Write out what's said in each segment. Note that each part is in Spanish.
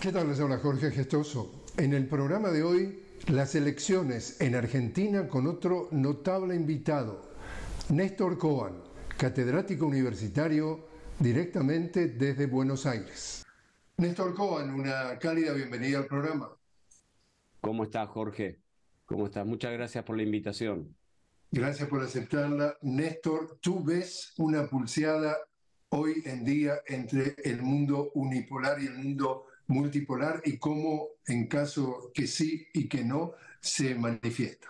¿Qué tal? Les habla Jorge Gestoso. En el programa de hoy, las elecciones en Argentina con otro notable invitado, Néstor Coan, catedrático universitario directamente desde Buenos Aires. Néstor Coan, una cálida bienvenida al programa. ¿Cómo estás, Jorge? ¿Cómo estás? Muchas gracias por la invitación. Gracias por aceptarla. Néstor, tú ves una pulseada hoy en día entre el mundo unipolar y el mundo multipolar y cómo en caso que sí y que no se manifiesta.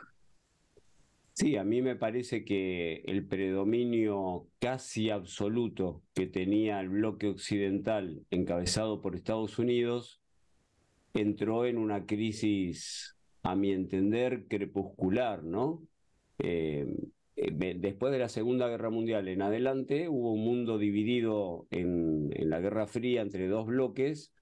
Sí, a mí me parece que el predominio casi absoluto que tenía el bloque occidental encabezado por Estados Unidos entró en una crisis, a mi entender, crepuscular, ¿no? Eh, después de la Segunda Guerra Mundial en adelante hubo un mundo dividido en, en la Guerra Fría entre dos bloques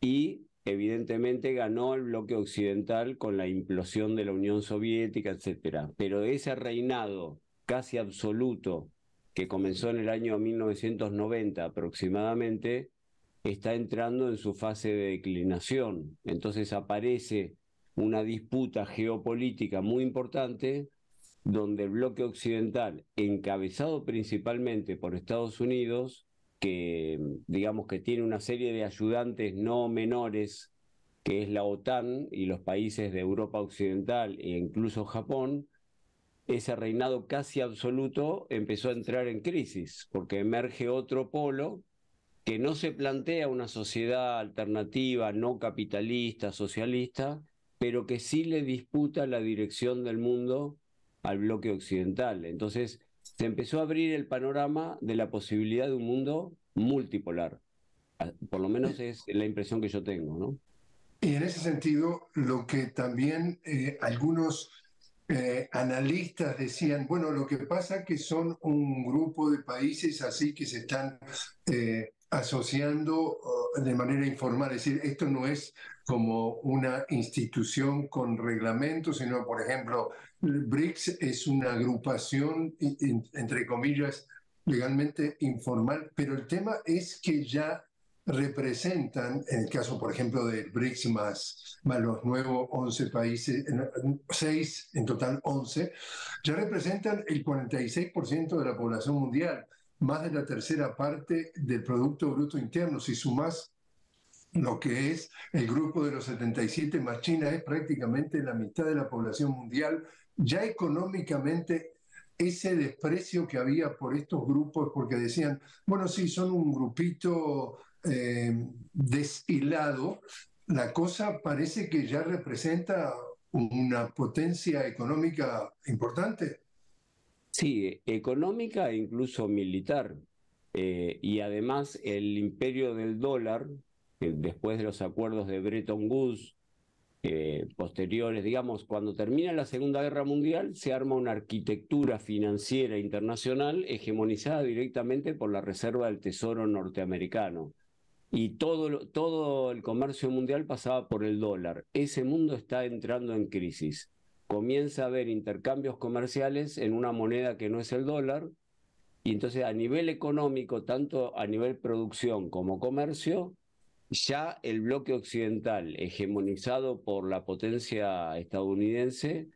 y evidentemente ganó el bloque occidental con la implosión de la Unión Soviética, etc. Pero ese reinado casi absoluto que comenzó en el año 1990 aproximadamente, está entrando en su fase de declinación. Entonces aparece una disputa geopolítica muy importante donde el bloque occidental, encabezado principalmente por Estados Unidos, que mm, digamos que tiene una serie de ayudantes no menores, que es la OTAN y los países de Europa Occidental e incluso Japón, ese reinado casi absoluto empezó a entrar en crisis, porque emerge otro polo que no se plantea una sociedad alternativa, no capitalista, socialista, pero que sí le disputa la dirección del mundo al bloque occidental. Entonces, se empezó a abrir el panorama de la posibilidad de un mundo multipolar. Ah, por lo menos es la impresión que yo tengo, ¿no? Y en ese sentido, lo que también eh, algunos eh, analistas decían, bueno, lo que pasa es que son un grupo de países así que se están eh, asociando oh, de manera informal. Es decir, esto no es como una institución con reglamentos, sino, por ejemplo, BRICS es una agrupación, entre comillas, legalmente informal, pero el tema es que ya representan, en el caso, por ejemplo, de BRICS más, más los nuevos 11 países, 6 en total 11, ya representan el 46% de la población mundial más de la tercera parte del Producto Bruto Interno. Si sumas lo que es el grupo de los 77 más China, es prácticamente la mitad de la población mundial. Ya económicamente, ese desprecio que había por estos grupos, porque decían, bueno, sí, son un grupito eh, deshilado, la cosa parece que ya representa una potencia económica importante. Sí, económica e incluso militar. Eh, y además el imperio del dólar, después de los acuerdos de Bretton Woods, eh, posteriores, digamos, cuando termina la Segunda Guerra Mundial, se arma una arquitectura financiera internacional hegemonizada directamente por la Reserva del Tesoro norteamericano. Y todo, todo el comercio mundial pasaba por el dólar. Ese mundo está entrando en crisis comienza a haber intercambios comerciales en una moneda que no es el dólar, y entonces a nivel económico, tanto a nivel producción como comercio, ya el bloque occidental, hegemonizado por la potencia estadounidense,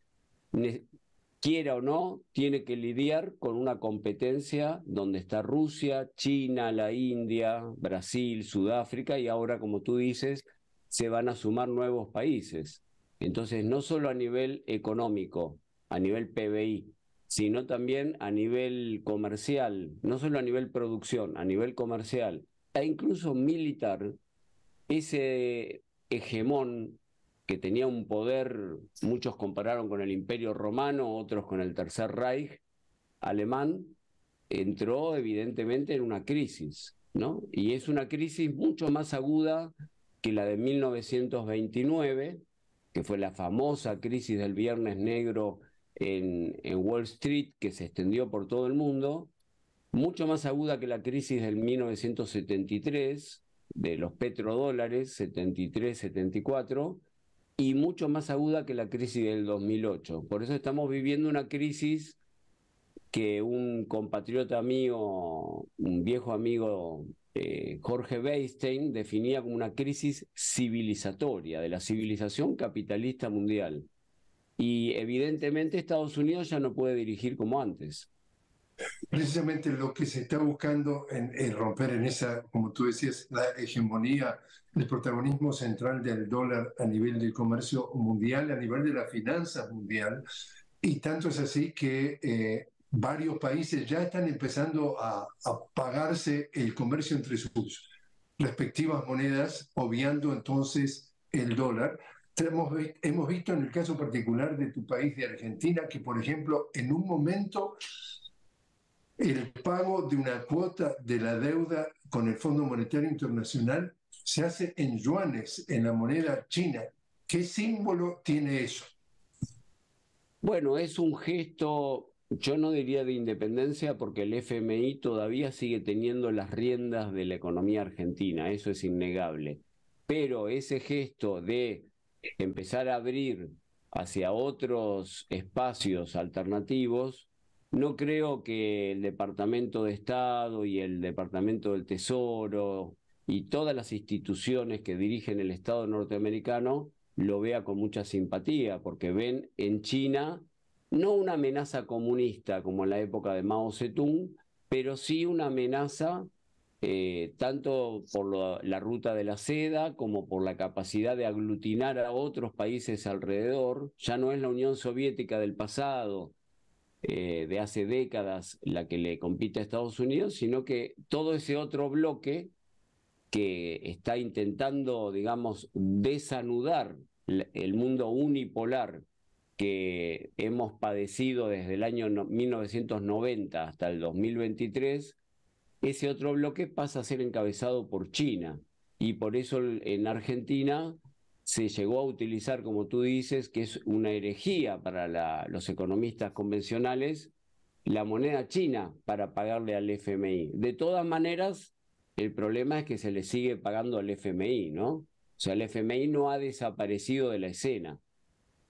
quiera o no, tiene que lidiar con una competencia donde está Rusia, China, la India, Brasil, Sudáfrica, y ahora, como tú dices, se van a sumar nuevos países. Entonces, no solo a nivel económico, a nivel PBI, sino también a nivel comercial, no solo a nivel producción, a nivel comercial e incluso militar, ese hegemón que tenía un poder, muchos compararon con el Imperio Romano, otros con el Tercer Reich alemán, entró evidentemente en una crisis, ¿no? Y es una crisis mucho más aguda que la de 1929 que fue la famosa crisis del Viernes Negro en, Wall Street, que se extendió por todo el mundo, mucho más aguda que la crisis del 1973, de los petrodólares, 73-74, y mucho más aguda que la crisis del 2008. Por eso estamos viviendo una crisis que un compatriota mío, un viejo amigo eh, Jorge Weinstein definía como una crisis civilizatoria de la civilización capitalista mundial. Y evidentemente Estados Unidos ya no puede dirigir como antes. Precisamente lo que se está buscando en, romper en esa, como tú decías, la hegemonía, el protagonismo central del dólar a nivel del comercio mundial, a nivel de la finanza mundial, y tanto es así que eh, varios países ya están empezando a, pagarse el comercio entre sus respectivas monedas, obviando entonces el dólar. Hemos, hemos visto en el caso particular de tu país, de Argentina, que por ejemplo en un momento el pago de una cuota de la deuda con el Fondo Monetario Internacional se hace en yuanes, en la moneda china. ¿Qué símbolo tiene eso? Bueno, es un gesto yo no diría de independencia porque el FMI todavía sigue teniendo las riendas de la economía argentina, eso es innegable. Pero ese gesto de empezar a abrir hacia otros espacios alternativos, no creo que el Departamento de Estado y el Departamento del Tesoro y todas las instituciones que dirigen el Estado norteamericano lo vea con mucha simpatía, porque ven en China no una amenaza comunista como en la época de Mao Zedong, pero sí una amenaza eh, tanto por la ruta de la seda como por la capacidad de aglutinar a otros países alrededor. Ya no es la Unión Soviética del pasado, eh, de hace décadas, la que le compite a Estados Unidos, sino que todo ese otro bloque que está intentando, digamos, desanudar el mundo unipolar que hemos padecido desde el año 1990 hasta el 2023, ese otro bloque pasa a ser encabezado por China. Y por eso en Argentina se llegó a utilizar, como tú dices, que es una herejía para los economistas convencionales, la moneda china para pagarle al FMI. De todas maneras, el problema es que se le sigue pagando al FMI, ¿no? O sea, el FMI no ha desaparecido de la escena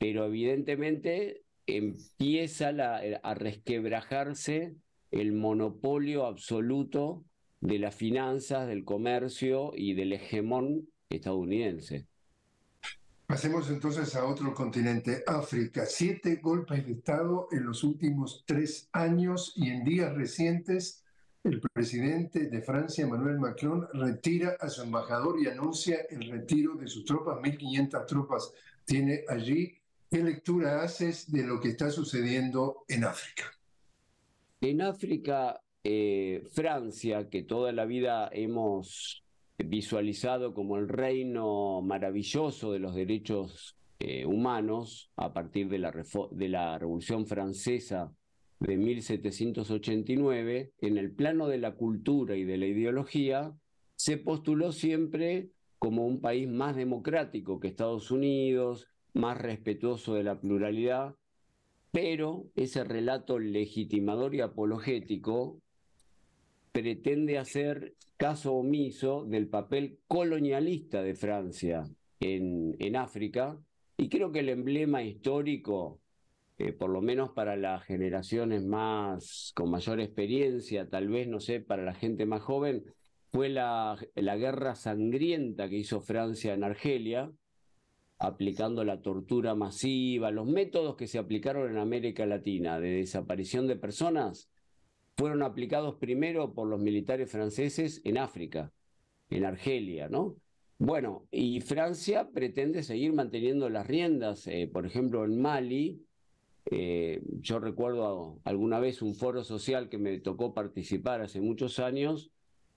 pero evidentemente empieza eh, a resquebrajarse el monopolio absoluto de las finanzas, del comercio y del hegemón estadounidense. Pasemos entonces a otro continente, África. Siete golpes de Estado en los últimos tres años y en días recientes el presidente de Francia, Emmanuel Macron, retira a su embajador y anuncia el retiro de sus tropas, 1.500 tropas tiene allí ¿Qué lectura haces de lo que está sucediendo en África? En África, eh, Francia, que toda la vida hemos visualizado como el reino maravilloso de los derechos eh, humanos a partir de la, de la Revolución Francesa de 1789, en el plano de la cultura y de la ideología, se postuló siempre como un país más democrático que Estados Unidos, más respetuoso de la pluralidad, pero ese relato legitimador y apologético pretende hacer caso omiso del papel colonialista de Francia en, África, y creo que el emblema histórico, eh, por lo menos para las generaciones más con mayor experiencia, tal vez, no sé, para la gente más joven, fue la guerra sangrienta que hizo Francia en Argelia, aplicando la tortura masiva, los métodos que se aplicaron en América Latina de desaparición de personas, fueron aplicados primero por los militares franceses en África, en Argelia, ¿no? Bueno, y Francia pretende seguir manteniendo las riendas, eh, por ejemplo, en Mali. Eh, yo recuerdo alguna vez un foro social que me tocó participar hace muchos años.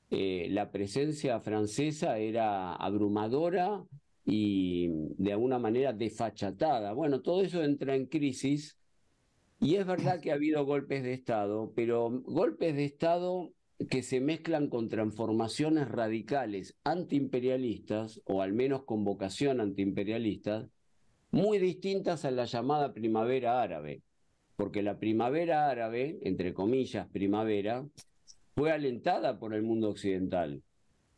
Eh, la presencia francesa era abrumadora y de alguna manera desfachatada. Bueno, todo eso entra en crisis y es verdad que ha habido golpes de Estado, pero golpes de Estado que se mezclan con transformaciones radicales antiimperialistas, o al menos con vocación antiimperialista, muy distintas a la llamada primavera árabe, porque la primavera árabe, entre comillas primavera, fue alentada por el mundo occidental.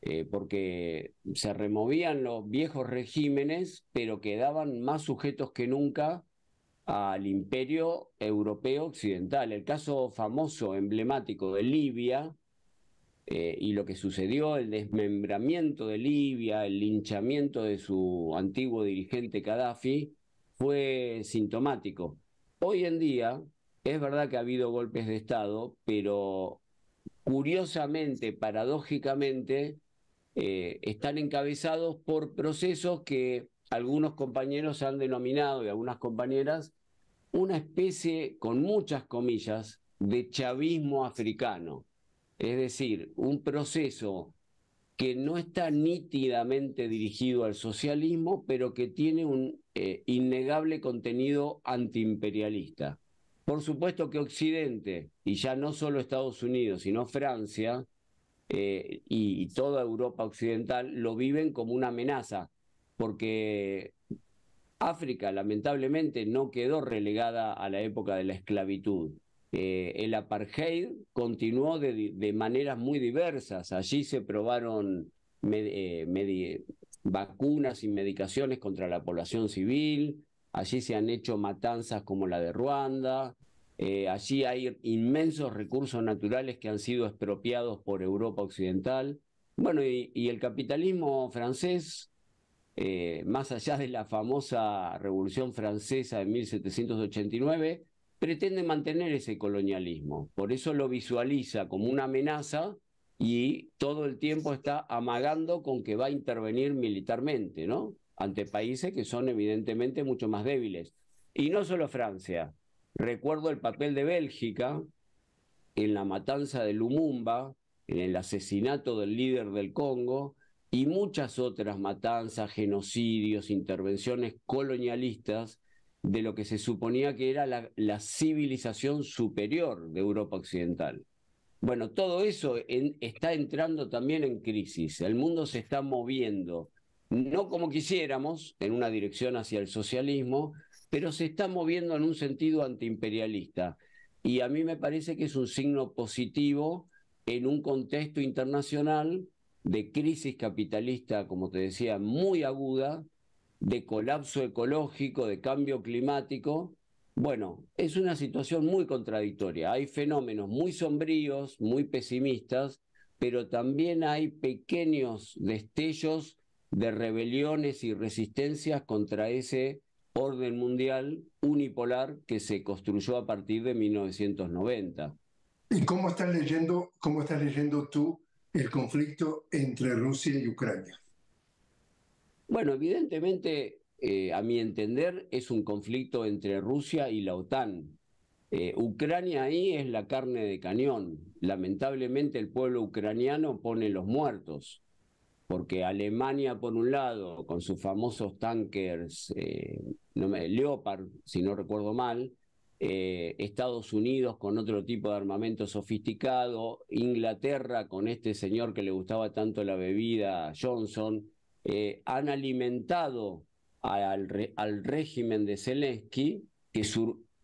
Eh, porque se removían los viejos regímenes, pero quedaban más sujetos que nunca al imperio europeo occidental. El caso famoso, emblemático de Libia, eh, y lo que sucedió, el desmembramiento de Libia, el linchamiento de su antiguo dirigente Gaddafi, fue sintomático. Hoy en día, es verdad que ha habido golpes de Estado, pero curiosamente, paradójicamente, eh, están encabezados por procesos que algunos compañeros han denominado y algunas compañeras una especie, con muchas comillas, de chavismo africano. Es decir, un proceso que no está nítidamente dirigido al socialismo, pero que tiene un eh, innegable contenido antiimperialista. Por supuesto que Occidente, y ya no solo Estados Unidos, sino Francia, eh, y, toda Europa Occidental lo viven como una amenaza, porque África lamentablemente no quedó relegada a la época de la esclavitud. Eh, el apartheid continuó de, maneras muy diversas. Allí se probaron eh, vacunas y medicaciones contra la población civil. Allí se han hecho matanzas como la de Ruanda. Eh, allí hay inmensos recursos naturales que han sido expropiados por Europa Occidental. Bueno, y, el capitalismo francés, eh, más allá de la famosa Revolución Francesa de 1789, pretende mantener ese colonialismo. Por eso lo visualiza como una amenaza y todo el tiempo está amagando con que va a intervenir militarmente, ¿no? Ante países que son evidentemente mucho más débiles. Y no solo Francia, Recuerdo el papel de Bélgica en la matanza de Lumumba, en el asesinato del líder del Congo y muchas otras matanzas, genocidios, intervenciones colonialistas de lo que se suponía que era la, civilización superior de Europa Occidental. Bueno, todo eso está entrando también en crisis, el mundo se está moviendo, no como quisiéramos, en una dirección hacia el socialismo, pero se está moviendo en un sentido antiimperialista. Y a mí me parece que es un signo positivo en un contexto internacional de crisis capitalista, como te decía, muy aguda, de colapso ecológico, de cambio climático. Bueno, es una situación muy contradictoria. Hay fenómenos muy sombríos, muy pesimistas, pero también hay pequeños destellos de rebeliones y resistencias contra ese orden mundial unipolar que se construyó a partir de 1990. ¿Y cómo estás leyendo, cómo estás leyendo tú el conflicto entre Rusia y Ucrania? Bueno, evidentemente, eh, a mi entender, es un conflicto entre Rusia y la OTAN. Eh, Ucrania ahí es la carne de cañón. Lamentablemente el pueblo ucraniano pone los muertos porque Alemania, por un lado, con sus famosos tankers eh, Leopard, si no recuerdo mal, eh, Estados Unidos con otro tipo de armamento sofisticado, Inglaterra con este señor que le gustaba tanto la bebida, Johnson, eh, han alimentado al, régimen de Zelensky, que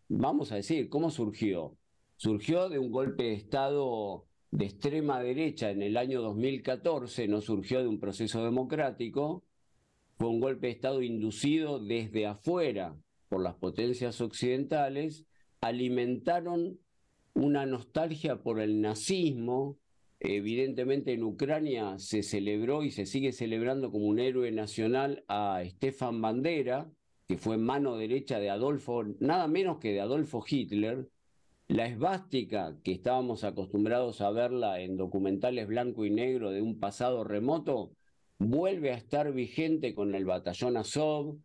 vamos a decir, ¿cómo surgió? Surgió de un golpe de Estado de extrema derecha en el año 2014 no surgió de un proceso democrático, fue un golpe de Estado inducido desde afuera por las potencias occidentales, alimentaron una nostalgia por el nazismo. Evidentemente en Ucrania se celebró y se sigue celebrando como un héroe nacional a Stefan Bandera, que fue mano derecha de Adolfo, nada menos que de Adolfo Hitler, la esvástica, que estábamos acostumbrados a verla en documentales blanco y negro de un pasado remoto, vuelve a estar vigente con el batallón Azov,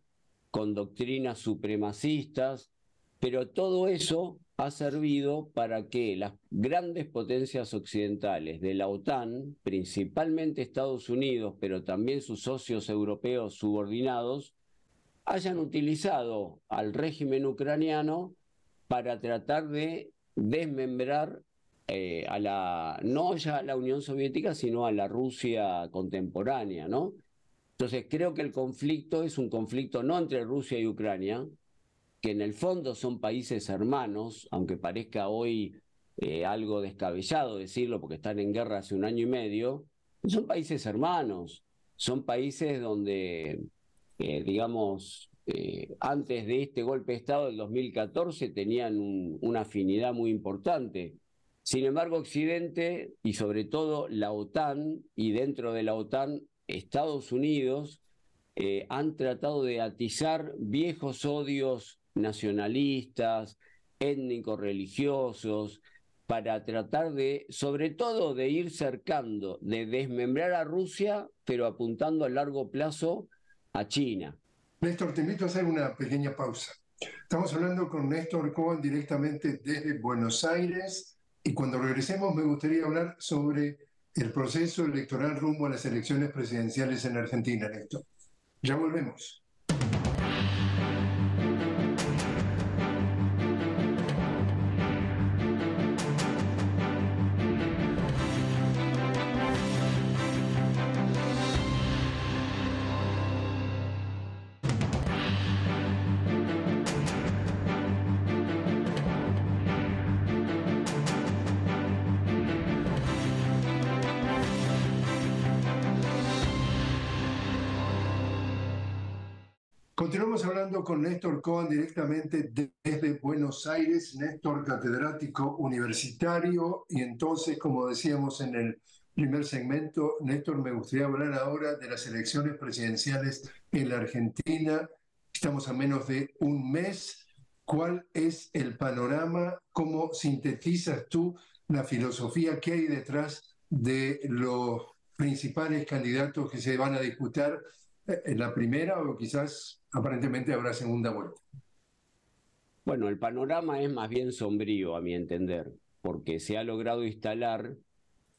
con doctrinas supremacistas, pero todo eso ha servido para que las grandes potencias occidentales de la OTAN, principalmente Estados Unidos, pero también sus socios europeos subordinados, hayan utilizado al régimen ucraniano para tratar de desmembrar eh, a la, no ya a la Unión Soviética, sino a la Rusia contemporánea, ¿no? Entonces creo que el conflicto es un conflicto no entre Rusia y Ucrania, que en el fondo son países hermanos, aunque parezca hoy eh, algo descabellado decirlo porque están en guerra hace un año y medio, son países hermanos, son países donde, eh, digamos, eh, antes de este golpe de Estado del 2014 tenían una afinidad muy importante. Sin embargo, Occidente y sobre todo la OTAN y dentro de la OTAN Estados Unidos eh, han tratado de atizar viejos odios nacionalistas, étnicos religiosos, para tratar de, sobre todo, de ir cercando, de desmembrar a Rusia, pero apuntando a largo plazo a China. Néstor, te invito a hacer una pequeña pausa. Estamos hablando con Néstor Cohen directamente desde Buenos Aires y cuando regresemos me gustaría hablar sobre el proceso electoral rumbo a las elecciones presidenciales en Argentina, Néstor. Ya volvemos. Estamos hablando con Néstor Cohen directamente desde Buenos Aires, Néstor catedrático universitario, y entonces, como decíamos en el primer segmento, Néstor, me gustaría hablar ahora de las elecciones presidenciales en la Argentina. Estamos a menos de un mes. ¿Cuál es el panorama? ¿Cómo sintetizas tú la filosofía que hay detrás de los principales candidatos que se van a disputar en la primera o quizás aparentemente habrá segunda vuelta? Bueno, el panorama es más bien sombrío, a mi entender, porque se ha logrado instalar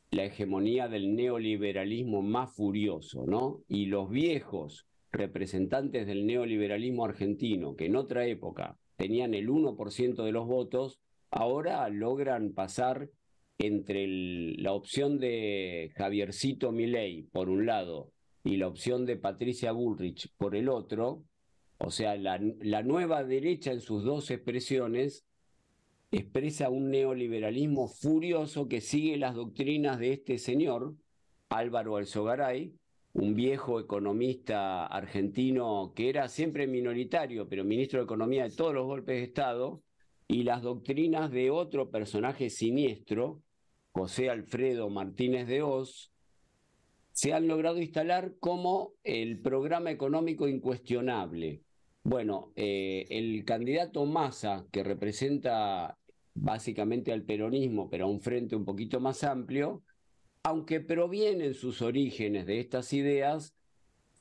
la hegemonía del neoliberalismo más furioso, ¿no? Y los viejos representantes del neoliberalismo argentino, que en otra época tenían el 1% de los votos, ahora logran pasar entre la opción de Javiercito Milei, por un lado, y la opción de Patricia Bullrich por el otro, o sea, la, nueva derecha en sus dos expresiones, expresa un neoliberalismo furioso que sigue las doctrinas de este señor, Álvaro Alzogaray, un viejo economista argentino que era siempre minoritario, pero ministro de Economía de todos los golpes de Estado, y las doctrinas de otro personaje siniestro, José Alfredo Martínez de Oz, se han logrado instalar como el programa económico incuestionable. Bueno, eh, el candidato Massa, que representa básicamente al peronismo, pero a un frente un poquito más amplio, aunque provienen sus orígenes de estas ideas,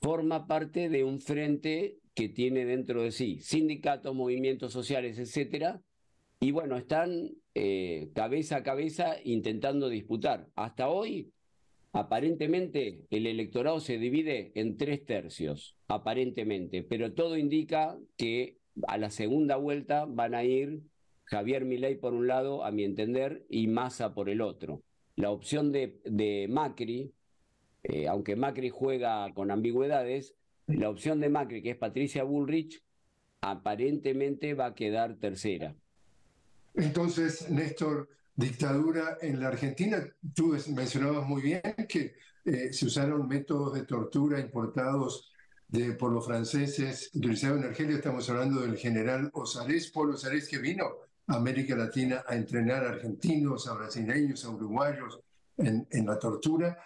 forma parte de un frente que tiene dentro de sí sindicatos, movimientos sociales, etcétera, y bueno, están eh, cabeza a cabeza intentando disputar. Hasta hoy Aparentemente el electorado se divide en tres tercios, aparentemente, pero todo indica que a la segunda vuelta van a ir Javier Milei por un lado, a mi entender, y Massa por el otro. La opción de, Macri, eh, aunque Macri juega con ambigüedades, la opción de Macri, que es Patricia Bullrich, aparentemente va a quedar tercera. Entonces, Néstor, dictadura en la Argentina. Tú mencionabas muy bien que eh, se usaron métodos de tortura importados de, por los franceses, utilizados en Argelia. Estamos hablando del general Osales por Osales, que vino a América Latina a entrenar a argentinos, a brasileños, a uruguayos en, en la tortura.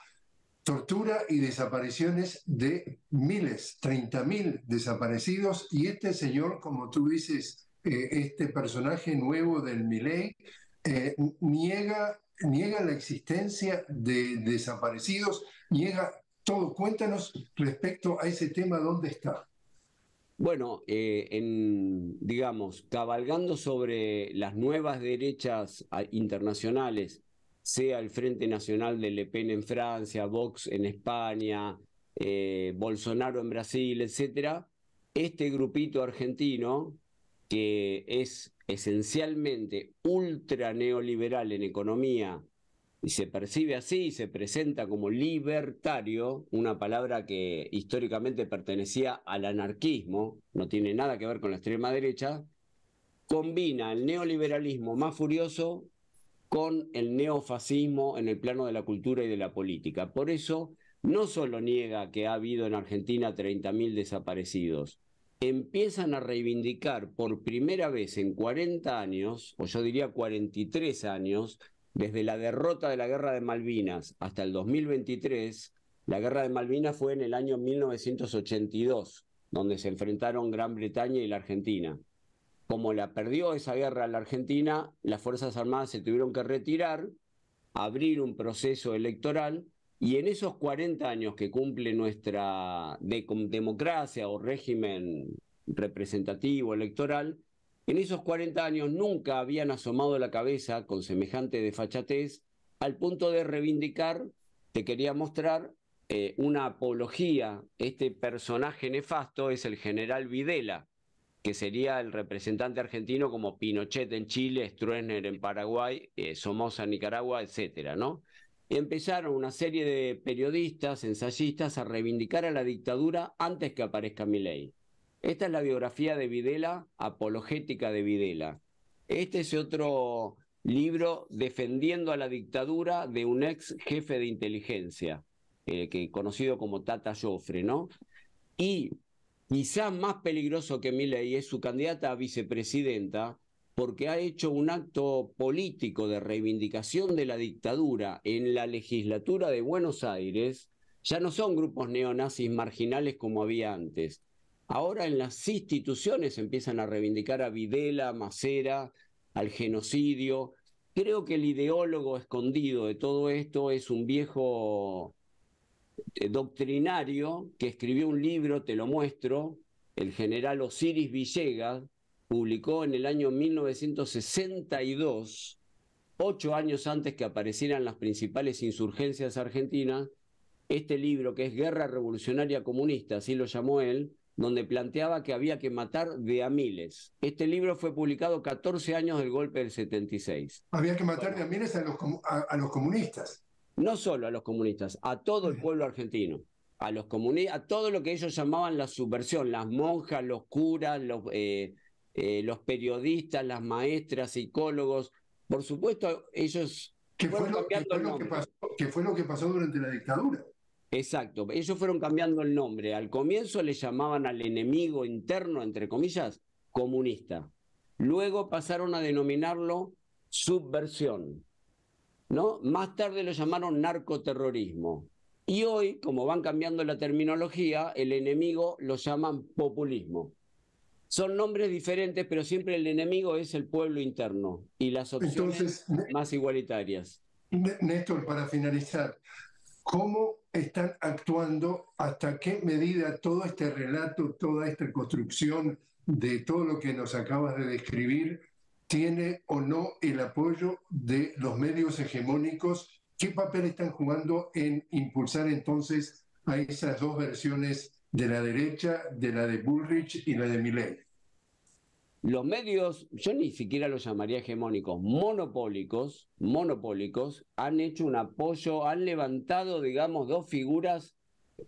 Tortura y desapariciones de miles, 30.000 desaparecidos. Y este señor, como tú dices, eh, este personaje nuevo del Milei, eh, niega, niega la existencia de desaparecidos, niega todo. Cuéntanos respecto a ese tema, ¿dónde está? Bueno, eh, digamos, cabalgando sobre las nuevas derechas internacionales, sea el Frente Nacional de Le Pen en Francia, Vox en España, eh, Bolsonaro en Brasil, etc., este grupito argentino, que es esencialmente ultra neoliberal en economía y se percibe así, se presenta como libertario, una palabra que históricamente pertenecía al anarquismo, no tiene nada que ver con la extrema derecha, combina el neoliberalismo más furioso con el neofascismo en el plano de la cultura y de la política. Por eso no solo niega que ha habido en Argentina 30.000 desaparecidos, empiezan a reivindicar por primera vez en 40 años, o yo diría 43 años, desde la derrota de la Guerra de Malvinas hasta el 2023, la Guerra de Malvinas fue en el año 1982, donde se enfrentaron Gran Bretaña y la Argentina. Como la perdió esa guerra la Argentina, las Fuerzas Armadas se tuvieron que retirar, abrir un proceso electoral y en esos 40 años que cumple nuestra democracia o régimen representativo electoral, en esos 40 años nunca habían asomado la cabeza con semejante desfachatez al punto de reivindicar, te quería mostrar, eh, una apología. Este personaje nefasto es el general Videla, que sería el representante argentino como Pinochet en Chile, Stroessner en Paraguay, eh, Somoza en Nicaragua, etcétera, ¿no? empezaron una serie de periodistas, ensayistas, a reivindicar a la dictadura antes que aparezca Milei. Esta es la biografía de Videla, apologética de Videla. Este es otro libro defendiendo a la dictadura de un ex jefe de inteligencia, eh, que, conocido como Tata Joffre, ¿no? Y quizás más peligroso que Milei es su candidata a vicepresidenta, porque ha hecho un acto político de reivindicación de la dictadura en la legislatura de Buenos Aires, ya no son grupos neonazis marginales como había antes. Ahora en las instituciones empiezan a reivindicar a Videla, Macera, al genocidio. Creo que el ideólogo escondido de todo esto es un viejo eh, doctrinario que escribió un libro, te lo muestro, el general Osiris Villegas, publicó en el año 1962, ocho años antes que aparecieran las principales insurgencias argentinas, este libro que es Guerra Revolucionaria Comunista, así lo llamó él, donde planteaba que había que matar de a miles. Este libro fue publicado 14 años del golpe del 76. Había que matar de a miles a los, a, los, comunistas. No solo a los comunistas, a todo el pueblo argentino, a los a todo lo que ellos llamaban la subversión, las monjas, los curas, los, eh, eh, los periodistas, las maestras, psicólogos, por supuesto ellos que fue lo, que pasó, fue lo que pasó durante la dictadura. Exacto, ellos fueron cambiando el nombre. Al comienzo le llamaban al enemigo interno, entre comillas, comunista. Luego pasaron a denominarlo subversión. ¿no? Más tarde lo llamaron narcoterrorismo. Y hoy, como van cambiando la terminología, el enemigo lo llaman populismo. Son nombres diferentes, pero siempre el enemigo es el pueblo interno y las opciones más igualitarias. Néstor, para finalizar, ¿cómo están actuando? ¿Hasta qué medida todo este relato, toda esta construcción de todo lo que nos acabas de describir tiene o no el apoyo de los medios hegemónicos? ¿Qué papel están jugando en impulsar entonces a esas dos versiones de la derecha, de la de Bullrich y la de Milley. Los medios, yo ni siquiera los llamaría hegemónicos, monopólicos, monopólicos, han hecho un apoyo, han levantado, digamos, dos figuras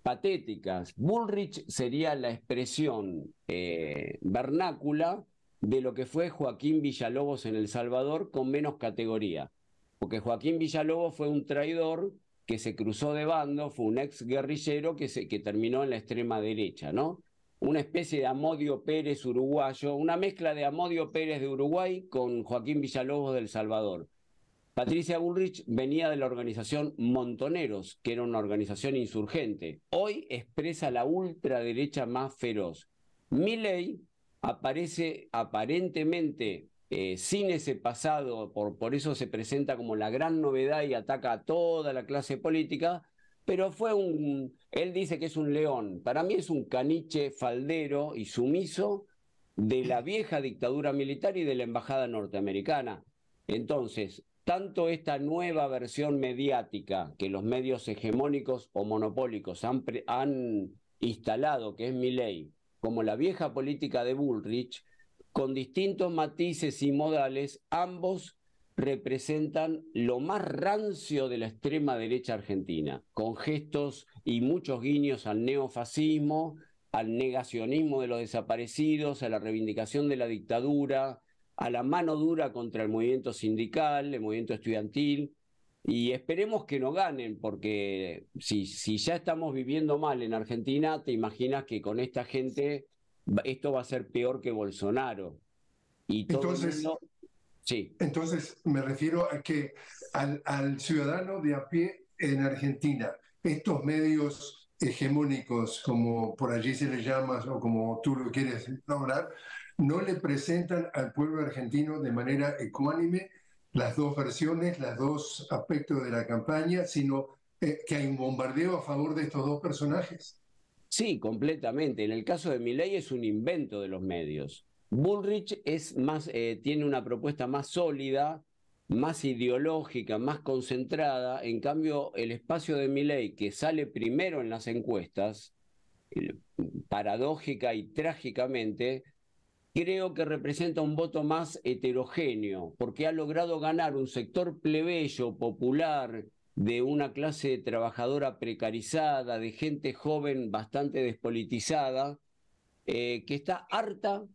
patéticas. Bullrich sería la expresión eh, vernácula de lo que fue Joaquín Villalobos en El Salvador con menos categoría, porque Joaquín Villalobos fue un traidor que se cruzó de bando, fue un ex guerrillero que, se, que terminó en la extrema derecha, ¿no? Una especie de Amodio Pérez uruguayo, una mezcla de Amodio Pérez de Uruguay con Joaquín Villalobos del Salvador. Patricia Bullrich venía de la organización Montoneros, que era una organización insurgente. Hoy expresa la ultraderecha más feroz. Milley aparece aparentemente eh, sin ese pasado, por, eso se presenta como la gran novedad y ataca a toda la clase política, pero fue un, él dice que es un león, para mí es un caniche faldero y sumiso de la vieja dictadura militar y de la embajada norteamericana. Entonces, tanto esta nueva versión mediática que los medios hegemónicos o monopólicos han, han instalado, que es mi ley, como la vieja política de Bullrich, con distintos matices y modales, ambos representan lo más rancio de la extrema derecha argentina, con gestos y muchos guiños al neofascismo, al negacionismo de los desaparecidos, a la reivindicación de la dictadura, a la mano dura contra el movimiento sindical, el movimiento estudiantil, y esperemos que no ganen, porque si, si ya estamos viviendo mal en Argentina, te imaginas que con esta gente esto va a ser peor que Bolsonaro. Y entonces, sí. entonces, me refiero a que al, ciudadano de a pie en Argentina, estos medios hegemónicos, como por allí se les llama o como tú lo quieres nombrar, no le presentan al pueblo argentino de manera ecuánime las dos versiones, los dos aspectos de la campaña, sino eh, que hay un bombardeo a favor de estos dos personajes. Sí, completamente. En el caso de Milley es un invento de los medios. Bullrich es más, eh, tiene una propuesta más sólida, más ideológica, más concentrada. En cambio, el espacio de Milley, que sale primero en las encuestas, paradójica y trágicamente, creo que representa un voto más heterogéneo, porque ha logrado ganar un sector plebeyo, popular, de una clase trabajadora precarizada, de gente joven bastante despolitizada, eh, que está harta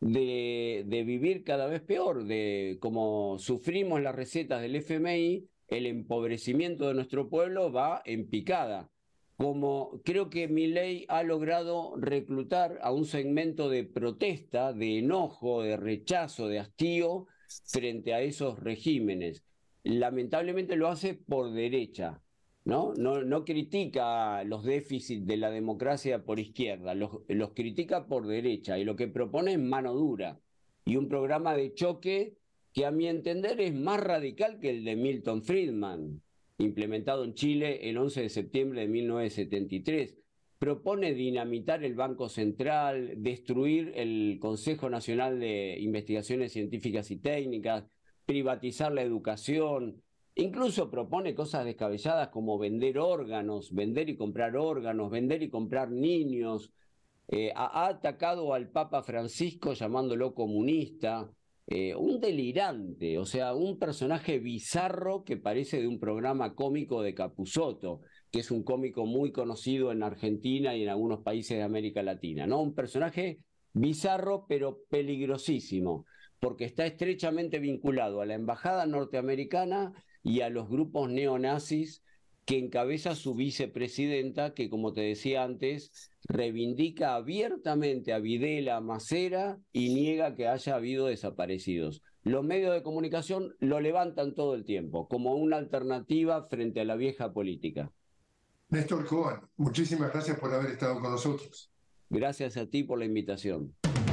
de, de, vivir cada vez peor, de como sufrimos las recetas del FMI, el empobrecimiento de nuestro pueblo va en picada. Como creo que mi ley ha logrado reclutar a un segmento de protesta, de enojo, de rechazo, de hastío frente a esos regímenes lamentablemente lo hace por derecha, ¿no? No, critica los déficits de la democracia por izquierda, los, los critica por derecha y lo que propone es mano dura y un programa de choque que a mi entender es más radical que el de Milton Friedman, implementado en Chile el 11 de septiembre de 1973 propone dinamitar el Banco Central, destruir el Consejo Nacional de Investigaciones Científicas y Técnicas, privatizar la educación, incluso propone cosas descabelladas como vender órganos, vender y comprar órganos, vender y comprar niños, eh, ha, atacado al Papa Francisco llamándolo comunista, eh, un delirante, o sea, un personaje bizarro que parece de un programa cómico de Capusoto, que es un cómico muy conocido en Argentina y en algunos países de América Latina, ¿no? Un personaje bizarro pero peligrosísimo porque está estrechamente vinculado a la Embajada norteamericana y a los grupos neonazis que encabeza su vicepresidenta, que como te decía antes, reivindica abiertamente a Videla Macera y niega que haya habido desaparecidos. Los medios de comunicación lo levantan todo el tiempo, como una alternativa frente a la vieja política. Néstor Cohen, muchísimas gracias por haber estado con nosotros. Gracias a ti por la invitación.